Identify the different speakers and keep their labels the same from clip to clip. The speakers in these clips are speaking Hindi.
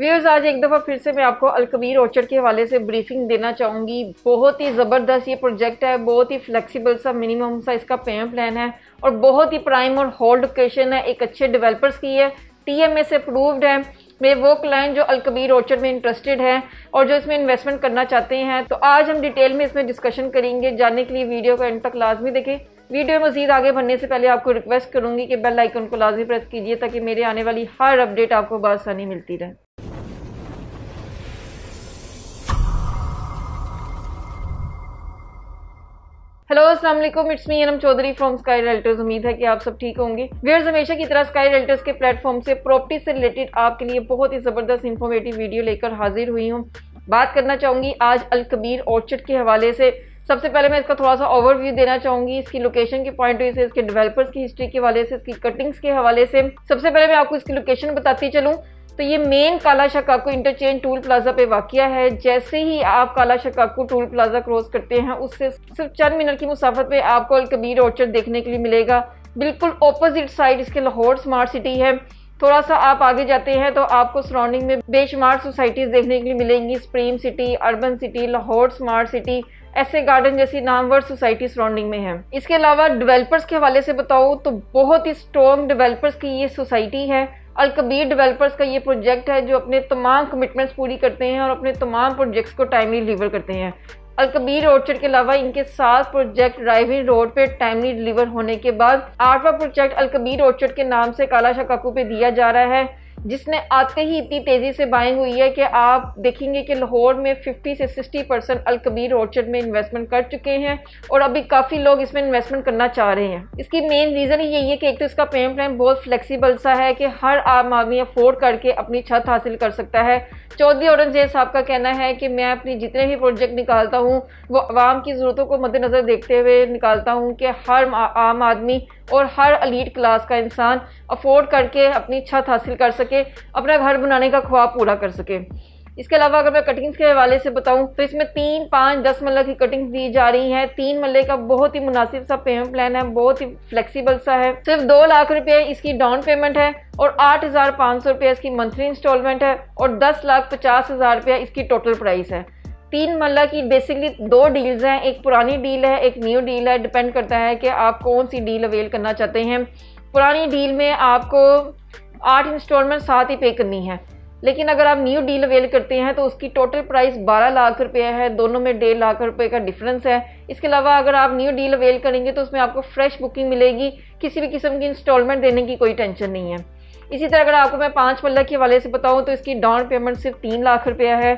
Speaker 1: व्यूज आज एक दफ़ा फिर से मैं आपको अलकबीर ऑर्चर्ड के हवाले से ब्रीफिंग देना चाहूँगी बहुत ही ज़बरदस्त ये प्रोजेक्ट है बहुत ही फ्लेक्सिबल सा मिनिमम सा इसका पेमेंट प्लान है और बहुत ही प्राइम और होल्ड लोकेशन है एक अच्छे डेवलपर्स की है टी एम एस अप्रूव्ड है मेरे वो क्लाइंट जो अलकबीर ऑर्चर्ड में इंटरेस्टेड है और जो इसमें इन्वेस्टमेंट करना चाहते हैं तो आज हम डिटेल में इसमें डिस्कशन करेंगे जानने के लिए वीडियो को एंड तक लाजमी देखें वीडियो मजीद आगे बढ़ने से पहले आपको रिक्वेस्ट करूँगी कि बेल आइकन को लाजमी प्रेस कीजिए ताकि मेरे आने वाली हर अपडेट आपको बसानी मिलती रहे हेलो अस्सलाम वालेकुम it's me Anam Chaudhry from Sky Realtors उम्मीद है कि आप सब ठीक होंगे व्यर्स हमेशा की तरह स्काई रेल्टर्स के प्लेटफॉर्म से प्रॉपर्टी से रिलेटेड आपके लिए बहुत ही ज़बरदस्त इन्फॉर्मेटिव वीडियो लेकर हाजिर हुई हूँ बात करना चाहूंगी आज अलकबीर ऑर्चर्ड के हवाले से सबसे पहले मैं इसका थोड़ा सा ओवरव्यू देना चाहूंगी इसकी लोकेशन के पॉइंट ऑफ व्यू से इसके डेवलपर्स की हिस्ट्री के हवाले से इसकी कटिंग्स के हवाले से सबसे पहले मैं आपको इसकी लोकेशन बताती चलूँ तो ये मेन काला शकाकू इंटरचेंज टूल प्लाजा पे वाक़ है जैसे ही आप काला शकाकू टूल प्लाजा क्रॉस करते हैं उससे सिर्फ चंद मिनट की मुसाफत पे आपको अलकबीर ऑर्चर देखने के लिए मिलेगा बिल्कुल ऑपोजिट साइड इसके लाहौर स्मार्ट सिटी है थोड़ा सा आप आगे जाते हैं तो आपको सराउंडिंग में बेशुमार सोसाइटीज़ देखने के लिए मिलेंगी Supreme City Urban City Lahore Smart City ऐसे गार्डन जैसी नामवर सोसाइटी सराउंडिंग में है इसके अलावा डेवलपर्स के हवाले से बताऊँ तो बहुत ही स्ट्रॉन्ग डेवलपर्स की ये सोसाइटी है अलकबीर डेवलपर्स का ये प्रोजेक्ट है जो अपने तमाम कमिटमेंट्स पूरी करते हैं और अपने तमाम प्रोजेक्ट्स को टाइमली डिलीवर करते हैं अलकबीर ऑर्चर्ड के अलावा इनके सात प्रोजेक्ट ड्राइविंग रोड पे टाइमली डिलीवर होने के बाद आठवां प्रोजेक्ट अलकबीर ऑर्चर्ड के नाम से काला काकू पे दिया जा रहा है जिसने आते ही इतनी तेज़ी से बाइंग हुई है कि आप देखेंगे कि लाहौर में 50 से 60 परसेंट अलकबीर ऑर्चर्ड में इन्वेस्टमेंट कर चुके हैं और अभी काफ़ी लोग इसमें इन्वेस्टमेंट करना चाह रहे हैं इसकी मेन रीज़न ही यही है कि एक तो इसका पेमेंट प्लान बहुत फ्लेक्सिबल सा है कि हर आम आदमी अफोर्ड करके अपनी छत हासिल कर सकता है चौधरी औरंगजेब साहब का कहना है कि मैं अपनी जितने भी प्रोजेक्ट निकालता हूँ वो आवाम की ज़रूरतों को मद्देनज़र देखते हुए निकालता हूँ कि हर आम आदमी और हर अलीट क्लास का इंसान अफोर्ड करके अपनी छत हासिल कर सके अपना घर बनाने का ख्वाब पूरा कर सके इसके अलावा अगर मैं कटिंग्स के हवाले से बताऊं तो इसमें तीन पाँच दस मल्ल की कटिंग्स दी जा रही हैं तीन मल्ले का बहुत ही मुनासिब सा पेमेंट प्लान है बहुत ही फ्लेक्सिबल सा है सिर्फ दो लाख रुपए इसकी डाउन पेमेंट है और आठ हज़ार पाँच सौ रुपये इसकी मंथली इंस्टॉलमेंट है और दस लाख पचास हज़ार रुपया इसकी टोटल प्राइस है तीन मल्ला की बेसिकली दो डील्स हैं एक पुरानी डील है एक न्यू डील है डिपेंड करता है कि आप कौन सी डील अवेल करना चाहते हैं पुरानी डील में आपको आठ इंस्टॉलमेंट साथ ही पे करनी है लेकिन अगर आप न्यू डील अवेल करते हैं तो उसकी टोटल प्राइस 12 लाख रुपये है दोनों में डेढ़ लाख रुपए का डिफरेंस है इसके अलावा अगर आप न्यू डील अवेल करेंगे तो उसमें आपको फ्रेश बुकिंग मिलेगी किसी भी किस्म की इंस्टॉलमेंट देने की कोई टेंशन नहीं है इसी तरह अगर आपको मैं पाँच मल्ला के हवाले से बताऊँ तो इसकी डाउन पेमेंट सिर्फ तीन लाख रुपया है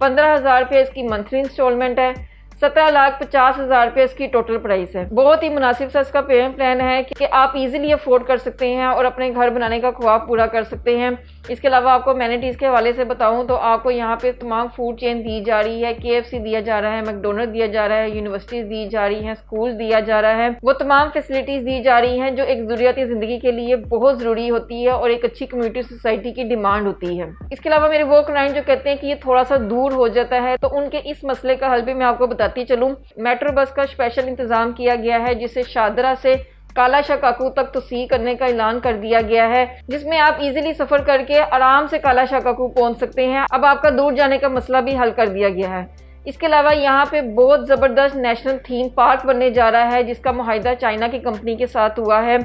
Speaker 1: पंद्रह हज़ार रुपये इसकी मंथली इंस्टॉलमेंट है सत्रह लाख पचास हज़ार रुपये इसकी टोटल प्राइस है बहुत ही मुनासिब सा इसका पेमेंट प्लान है कि आप इजीली अफोर्ड कर सकते हैं और अपने घर बनाने का ख्वाब पूरा कर सकते हैं इसके अलावा आपको मैनिटीज़ के हवाले से बताऊँ तो आपको यहाँ पे तमाम फूड चेन दी जा रही है के दिया जा रहा है मैकडोनल दिया जा रहा है यूनिवर्सिटीज़ दी जा रही हैं स्कूल दिया जा रहा है वो तमाम फैसिलिटीज़ दी जा रही हैं जो एक ज़रूरियाती ज़िंदगी के लिए बहुत ज़रूरी होती है और एक अच्छी कम्यूनिटी सोसाइटी की डिमांड होती है इसके अलावा मेरे वो क्लाइंट जो कहते हैं कि ये थोड़ा सा दूर हो जाता है तो उनके इस मसले का हल भी मैं आपको बताती चलूँ मेट्रो बस का स्पेशल इंतज़ाम किया गया है जिसे शादरा से काला शकाकू तक तो सी करने का ऐलान कर दिया गया है जिसमें आप इजीली सफर करके आराम से काला शकाकू पहुंच सकते हैं अब आपका दूर जाने का मसला भी हल कर दिया गया है इसके अलावा यहाँ पे बहुत ज़बरदस्त नेशनल थीम पार्क बनने जा रहा है जिसका माहिदा चाइना की कंपनी के साथ हुआ है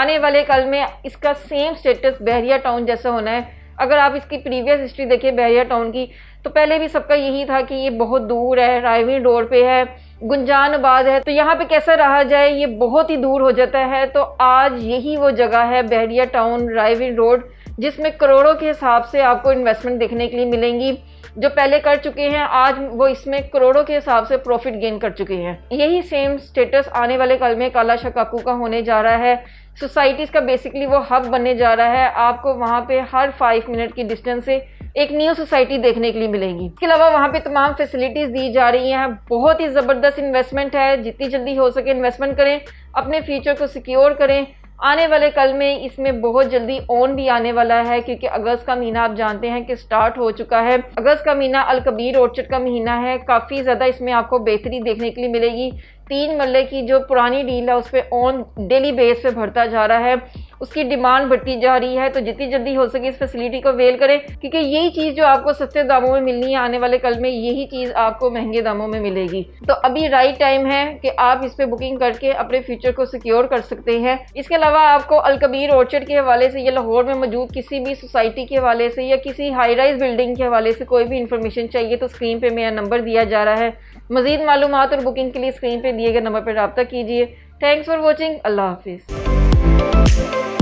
Speaker 1: आने वाले कल में इसका सेम स्टेटस बहरिया टाउन जैसा होना है अगर आप इसकी प्रीवियस हिस्ट्री देखें बहरिया टाउन की तो पहले भी सबका यही था कि ये बहुत दूर है रायवी रोड पे है गुंजान आबाद है तो यहाँ पे कैसा रहा जाए ये बहुत ही दूर हो जाता है तो आज यही वो जगह है बहरिया टाउन रायविन रोड जिसमें करोड़ों के हिसाब से आपको इन्वेस्टमेंट देखने के लिए मिलेंगी जो पहले कर चुके हैं आज वो इसमें करोड़ों के हिसाब से प्रॉफिट गेन कर चुके हैं यही सेम स्टेटस आने वाले कल में काला शकाकू का होने जा रहा है सोसाइटीज़ का बेसिकली वो हब बनने जा रहा है आपको वहाँ पे हर फाइव मिनट की डिस्टेंस से एक न्यू सोसाइटी देखने के लिए मिलेगी इसके अलावा वहाँ पे तमाम फैसिलिटीज दी जा रही हैं बहुत ही ज़बरदस्त इन्वेस्टमेंट है जितनी जल्दी हो सके इन्वेस्टमेंट करें अपने फ्यूचर को सिक्योर करें आने वाले कल में इसमें बहुत जल्दी ऑन भी आने वाला है क्योंकि अगस्त का महीना आप जानते हैं कि स्टार्ट हो चुका है अगस्त का महीना अलकबीर ऑर्चर्ड का महीना है काफ़ी ज़्यादा इसमें आपको बेहतरी देखने के लिए मिलेगी तीन मल्ले की जो पुरानी डील है उस पर ऑन डेली बेस पे भरता जा रहा है उसकी डिमांड बढ़ती जा रही है तो जितनी जल्दी हो सके इस फैसिलिटी को अवेल करें क्योंकि यही चीज़ जो आपको सस्ते दामों में मिलनी है आने वाले कल में यही चीज़ आपको महंगे दामों में मिलेगी तो अभी राइट टाइम है कि आप इस पर बुकिंग करके अपने फ्यूचर को सिक्योर कर सकते हैं इसके अलावा आपको अलकबीर ऑर्चर्ड के हवाले से या लाहौर में मौजूद किसी भी सोसाइटी के हवाले से या किसी हाई राइज बिल्डिंग के हवाले से कोई भी इन्फॉर्मेशन चाहिए तो स्क्रीन पर मेरा नंबर दिया जा रहा है मजीद मालूम और बुकिंग के लिए स्क्रीन पर दिए गए नंबर पर रबता कीजिए थैंक्स फॉर वॉचिंग अल्लाह हाफिज़